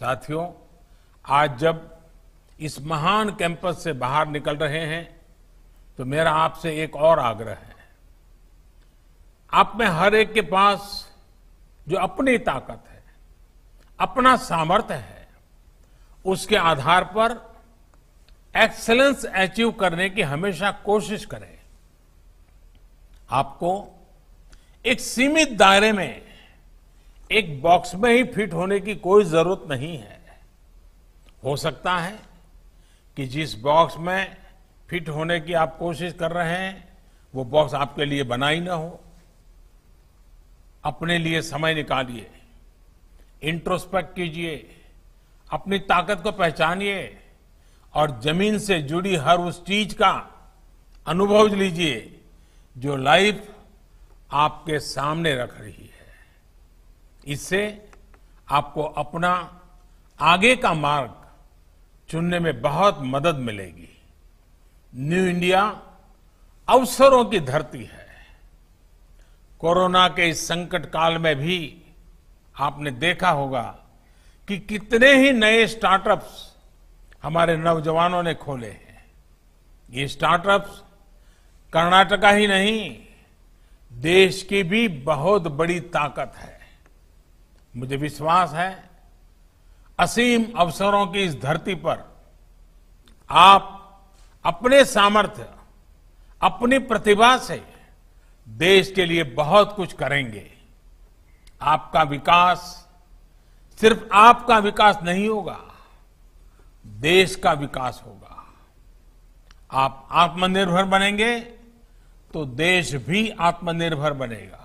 साथियों आज जब इस महान कैंपस से बाहर निकल रहे हैं तो मेरा आपसे एक और आग्रह है आप में हर एक के पास जो अपनी ताकत है अपना सामर्थ्य है उसके आधार पर एक्सेलेंस अचीव करने की हमेशा कोशिश करें आपको एक सीमित दायरे में एक बॉक्स में ही फिट होने की कोई जरूरत नहीं है हो सकता है कि जिस बॉक्स में फिट होने की आप कोशिश कर रहे हैं वो बॉक्स आपके लिए बना ही ना हो अपने लिए समय निकालिए इंट्रोस्पेक्ट कीजिए अपनी ताकत को पहचानिए और जमीन से जुड़ी हर उस चीज का अनुभव लीजिए जो लाइफ आपके सामने रख रही है इससे आपको अपना आगे का मार्ग चुनने में बहुत मदद मिलेगी न्यू इंडिया अवसरों की धरती है कोरोना के इस संकट काल में भी आपने देखा होगा कि कितने ही नए स्टार्टअप्स हमारे नौजवानों ने खोले हैं ये स्टार्टअप्स कर्नाटका ही नहीं देश की भी बहुत बड़ी ताकत है मुझे विश्वास है असीम अवसरों की इस धरती पर आप अपने सामर्थ्य अपनी प्रतिभा से देश के लिए बहुत कुछ करेंगे आपका विकास सिर्फ आपका विकास नहीं होगा देश का विकास होगा आप आत्मनिर्भर बनेंगे तो देश भी आत्मनिर्भर बनेगा